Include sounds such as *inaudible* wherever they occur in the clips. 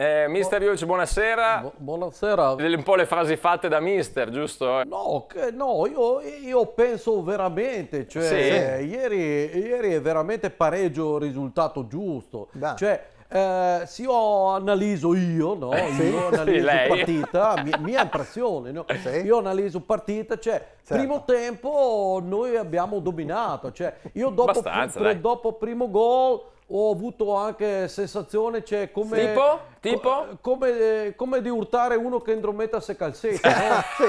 Eh, mister Iucci, buonasera. Bu buonasera. Un po' le frasi fatte da Mister, giusto? No, che, no io, io, penso veramente, cioè, sì. eh, ieri, ieri, è veramente pareggio risultato giusto. Da. Cioè, eh, se io analizzo io, no? Eh, sì. Io analizzo sì, partita, mia, mia impressione, no? sì. io analizzo partita, cioè certo. primo tempo noi abbiamo dominato, cioè io dopo, dopo primo gol ho avuto anche sensazione, cioè come, tipo? Tipo? Co come, eh, come, di urtare uno che Andrometa se calzetta. *laughs* No?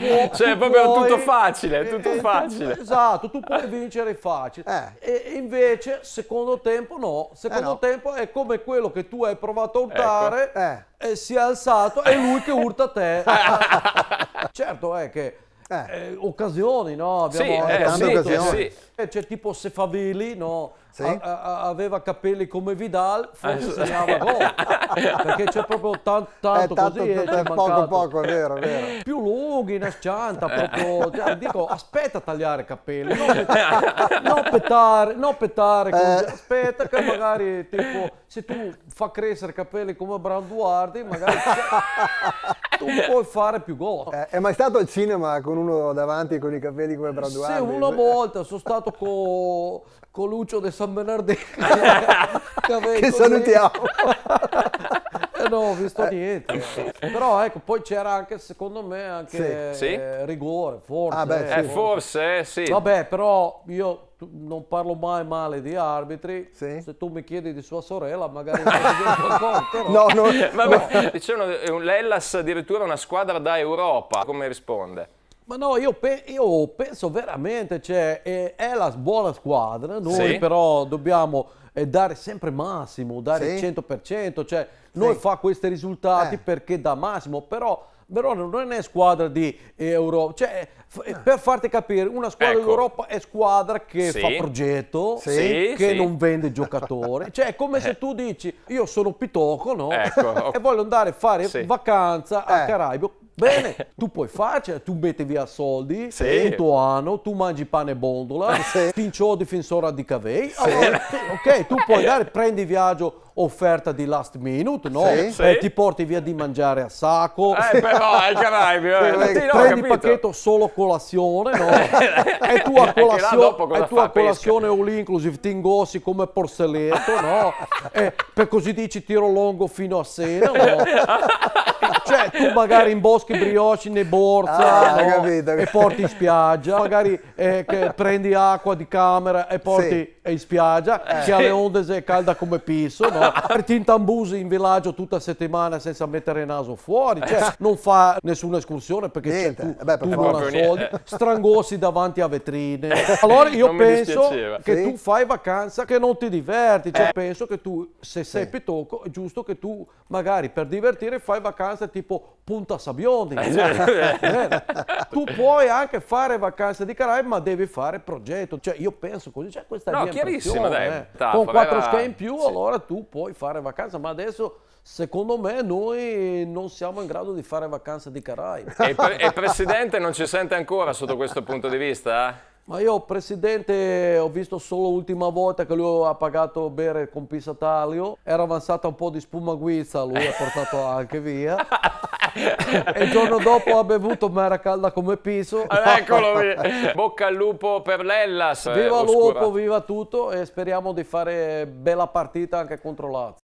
Eh. cioè, tu cioè, puoi, cioè tu proprio puoi, tutto facile, eh, tutto eh, facile. Tu, esatto, tu puoi vincere facile. Eh. E invece, secondo tempo no, secondo eh no. tempo è come quello che tu hai provato a ecco. urtare, ecco. si è alzato, è lui che urta te. *laughs* certo è che eh. eh. occasioni, no? Abbiamo eh, sì, eh, sì, occasioni. C'è Cioè, tipo Sefavili, no? Sì? A, a, aveva capelli come Vidal, forse eh, segnava gol. *laughs* perché c'è proprio tanto, tanto, eh, tanto così. Tanto, tanto, eh, poco, poco, è vero, è vero. Più lunghi, una scianta, proprio... Cioè, dico, aspetta a tagliare capelli, *laughs* non petare, non petare, non petare aspetta che magari, tipo, se tu fa crescere capelli come Branduardi, magari tu puoi fare più gol. Eh, è mai stato al cinema con uno davanti con i capelli come Branduardi? Sì, una volta sono stato con, con Lucio De San Bernardino. *laughs* che, che salutiamo. Eh, non ho visto eh. niente. Però ecco, poi c'era anche, secondo me, anche sì. eh, rigore, forse. Ah, beh, eh, sì. eh, forse, sì. Vabbè, però io non parlo mai male di arbitri. Sì. Se tu mi chiedi di sua sorella, magari conto, no, *laughs* no, no. Vabbè, no. C'è Lellas addirittura una squadra da Europa. Come risponde? Ma no, io, pe io penso veramente, cioè, è, è, la buona squadra, noi sì. però dobbiamo eh, dare sempre massimo, dare sì. il 100%, cioè, noi fa questi risultati eh. perché dà massimo, però Verona non è squadra di Europa, cioè, no. Eh, eh, per farti capire, una squadra ecco. d'Europa è squadra che sì. fa progetto, sì, che sì. non vende giocatori, cioè è come eh. se tu dici io sono Pitoco no? ecco. *laughs* e voglio andare a fare vacanza al eh. Caraibo, Bene, *laughs* tu puoi farcela, eh, tu metti via soldi, sì. il tuo anno, tu mangi pane e bondola, *laughs* sì. pinciò difensore di Cavei, sì. allora, ok, tu puoi *laughs* andare, prendi viaggio offerta di last minute, no? Sì, sì. Eh, ti porti via di mangiare a sacco. Eh, però ai eh, Caraibi, eh, sì, no, prendi il pacchetto solo colazione, no? e tu a colazione, e tu a colazione all inclusive ti ingossi come porcelletto, no? E per così dici tiro longo fino a sera, no? cioè tu magari in bosco rosche, brioche in borsa ah, no? Eh, capito, e porti in spiaggia, *laughs* magari eh, prendi acqua di camera e porti sì è in spiaggia, eh. che alle onde è calda come pisso, no? *laughs* ti intambusi in villaggio tutta settimana senza mettere il naso fuori, cioè eh. non fa nessuna escursione perché Niente, tu, eh beh, tu non ha soldi, strangossi davanti a vetrine. *laughs* Allora io penso che sì. tu fai vacanza che non ti diverti, cioè, eh. penso che tu se sei sì. pitocco è giusto che tu magari per divertire fai vacanze tipo Punta Sabiondi. Eh. *laughs* eh tu puoi anche fare vacanze di Caraibi ma devi fare progetto, cioè io penso così, cioè, questa no, è mia chiarissimo, dai. Eh. Con quattro aveva... in più, sì. allora tu puoi fare vacanza, ma adesso secondo me noi non siamo in grado di fare vacanza di Caraibi. E, pre- Presidente non ci sente ancora sotto questo punto di vista? Ma io, Presidente, ho visto solo l'ultima volta che lui ha pagato bere con Pisataglio. Era avanzata un po' di spuma guizza, lui ha portato anche via. e *laughs* il giorno dopo ha bevuto ma era calda come piso. Eh, eccolo, bocca al lupo per Lellas. Eh, viva eh, lupo, viva tutto e speriamo di fare bella partita anche contro l'Az.